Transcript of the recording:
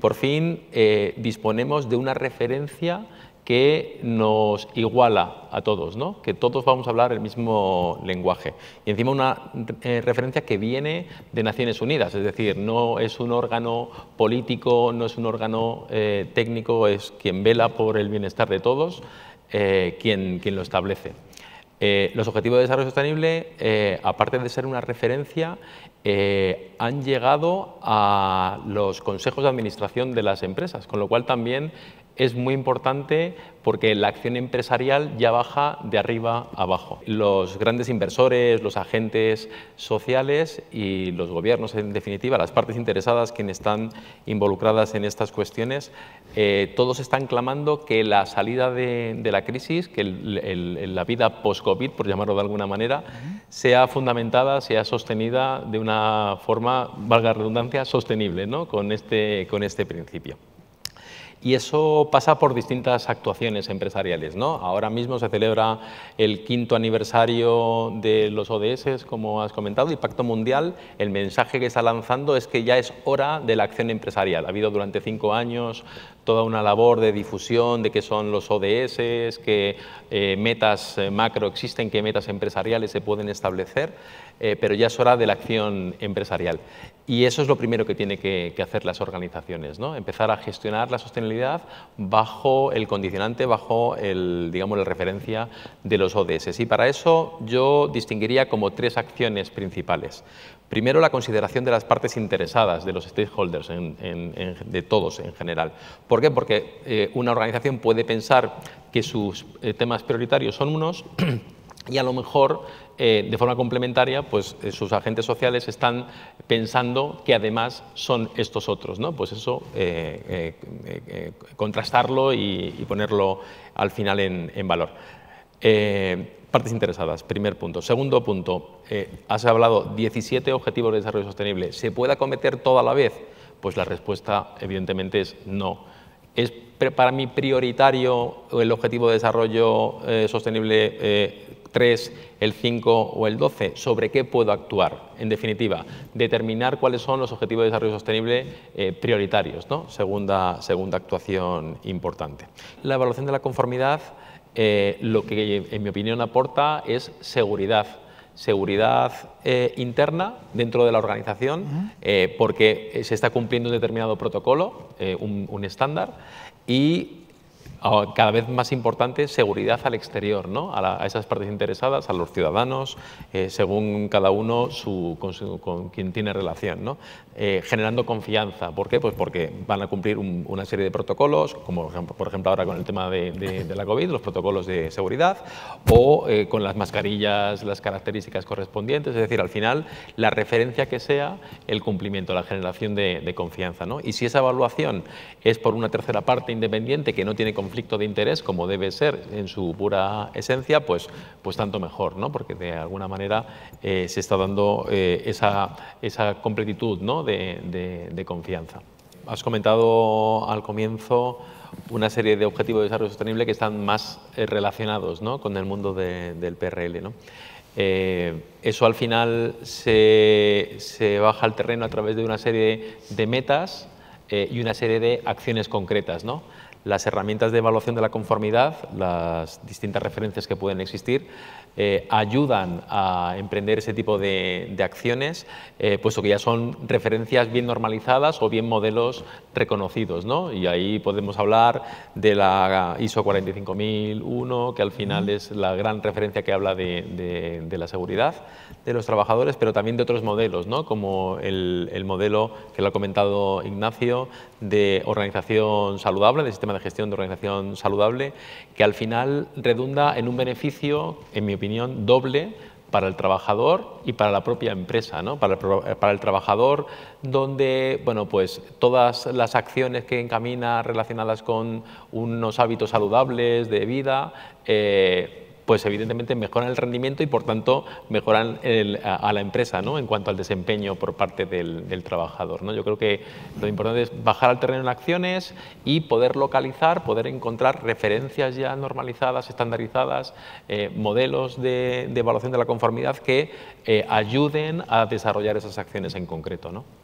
Por fin eh, disponemos de una referencia que nos iguala a todos, ¿no? que todos vamos a hablar el mismo lenguaje. Y encima una eh, referencia que viene de Naciones Unidas, es decir, no es un órgano político, no es un órgano eh, técnico, es quien vela por el bienestar de todos, quien lo establece. Eh, los Objetivos de Desarrollo Sostenible, eh, aparte de ser una referencia, eh, han llegado a los consejos de administración de las empresas, con lo cual también es muy importante porque la acción empresarial ya baja de arriba abajo. Los grandes inversores, los agentes sociales y los gobiernos, en definitiva, las partes interesadas, quienes están involucradas en estas cuestiones, eh, todos están clamando que la salida de, la crisis, que la vida post-COVID, por llamarlo de alguna manera, sea fundamentada, sea sostenida de una forma, valga la redundancia, sostenible, este, con este principio. Y eso pasa por distintas actuaciones empresariales. ¿no? Ahora mismo se celebra el quinto aniversario de los ODS, como has comentado, y Pacto Mundial. El mensaje que está lanzando es que ya es hora de la acción empresarial. Ha habido durante cinco años toda una labor de difusión de qué son los ODS, qué eh, metas eh, macro existen, qué metas empresariales se pueden establecer, eh, pero ya es hora de la acción empresarial. Y eso es lo primero que tienen que, que, hacer las organizaciones, ¿no? empezar a gestionar la sostenibilidad bajo el condicionante, bajo el, digamos, la referencia de los ODS. Y para eso yo distinguiría como tres acciones principales. Primero, la consideración de las partes interesadas, de los stakeholders, de todos en general. ¿Por qué? Porque eh, una organización puede pensar que sus eh, temas prioritarios son unos y a lo mejor eh, de forma complementaria, pues sus agentes sociales están pensando que además son estos otros, ¿no? Pues eso, contrastarlo y, ponerlo al final en valor. Partes interesadas, primer punto. Segundo punto, eh, has hablado 17 objetivos de desarrollo sostenible. ¿Se puede acometer todo a la vez? Pues la respuesta, evidentemente, es no. ¿Es para mí prioritario el objetivo de desarrollo eh, sostenible 3, eh, el 5 o el 12? ¿Sobre qué puedo actuar? En definitiva, determinar cuáles son los objetivos de desarrollo sostenible prioritarios. Segunda, segunda actuación importante. La evaluación de la conformidad eh, lo que en mi opinión aporta es seguridad, seguridad eh, interna dentro de la organización, eh, porque se está cumpliendo un determinado protocolo, un estándar, y cada vez más importante seguridad al exterior, ¿no? a, esas partes interesadas, a los ciudadanos, eh, según cada uno su, con, quien tiene relación, ¿no? Eh, generando confianza. ¿Por qué? Pues porque van a cumplir una serie de protocolos, como por ejemplo, ahora con el tema de, la COVID, los protocolos de seguridad, o eh, con las mascarillas, las características correspondientes, es decir, al final la referencia que sea el cumplimiento, la generación de, confianza. ¿no? Y si esa evaluación es por una tercera parte independiente que no tiene confianza, conflicto de interés, como debe ser en su pura esencia, pues, pues tanto mejor, ¿no? porque de alguna manera eh, se está dando eh, esa, esa, completitud ¿no? de, de, confianza. Has comentado al comienzo una serie de objetivos de desarrollo sostenible que están más eh, relacionados ¿no? con el mundo del PRL. ¿no? eso al final se, se, baja al terreno a través de una serie de metas y una serie de acciones concretas. ¿no? las herramientas de evaluación de la conformidad, las distintas referencias que pueden existir, eh, ayudan a emprender ese tipo de, acciones, eh, puesto que ya son referencias bien normalizadas o bien modelos reconocidos. Y ahí podemos hablar de la ISO 45001, que al final es la gran referencia que habla de, la seguridad de los trabajadores, pero también de otros modelos, como el, el modelo que lo ha comentado Ignacio de organización saludable, de sistema de gestión de organización saludable que al final redunda en un beneficio, en mi opinión, doble para el trabajador y para la propia empresa, ¿no? para, el, eh, trabajador donde bueno, pues, todas las acciones que encamina relacionadas con unos hábitos saludables de vida eh, pues evidentemente mejoran el rendimiento y por tanto mejoran a, la empresa ¿no? en cuanto al desempeño por parte del, trabajador. ¿no? Yo creo que lo importante es bajar al terreno en acciones y poder localizar, poder encontrar referencias ya normalizadas, estandarizadas, eh, modelos de, evaluación de la conformidad que eh, ayuden a desarrollar esas acciones en concreto. ¿no?